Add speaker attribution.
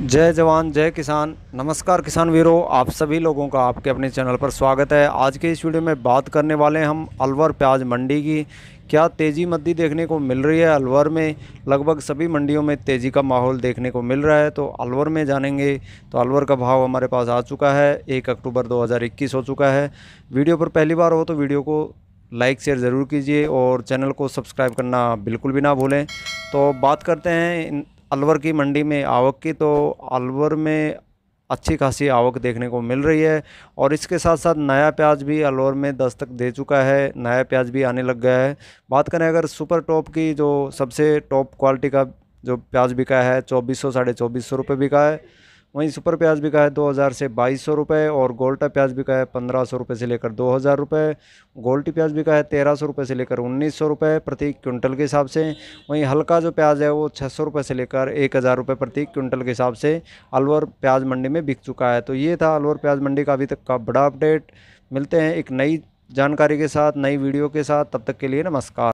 Speaker 1: जय जवान जय किसान नमस्कार किसान वीरों आप सभी लोगों का आपके अपने चैनल पर स्वागत है आज के इस वीडियो में बात करने वाले हैं हम अलवर प्याज मंडी की क्या तेज़ी मंदी देखने को मिल रही है अलवर में लगभग सभी मंडियों में तेज़ी का माहौल देखने को मिल रहा है तो अलवर में जानेंगे तो अलवर का भाव हमारे पास आ चुका है एक अक्टूबर दो हो चुका है वीडियो पर पहली बार हो तो वीडियो को लाइक शेयर ज़रूर कीजिए और चैनल को सब्सक्राइब करना बिल्कुल भी ना भूलें तो बात करते हैं अलवर की मंडी में आवक की तो अलवर में अच्छी खासी आवक देखने को मिल रही है और इसके साथ साथ नया प्याज भी अलवर में दस तक दे चुका है नया प्याज भी आने लग गया है बात करें अगर सुपर टॉप की जो सबसे टॉप क्वालिटी का जो प्याज बिका है चौबीस सौ साढ़े चौबीस सौ रुपये बिका है वहीं सुपर प्याज बिका है दो हज़ार से बाईस सौ रुपये और गोल्टा प्याज बिका है पंद्रह सौ रुपये से लेकर दो हज़ार रुपये गोल्टी प्याज बिका है तेरह सौ रुपये से लेकर उन्नीस सौ रुपये प्रति क्विंटल के हिसाब से वहीं हल्का जो प्याज है वो छः सौ रुपये से लेकर एक हज़ार रुपये प्रति क्विंटल के हिसाब से अलवर प्याज मंडी में बिक चुका है तो ये था अलवर प्याज मंडी का अभी तक का बड़ा अपडेट मिलते हैं एक नई जानकारी के साथ नई वीडियो के साथ तब तक के लिए नमस्कार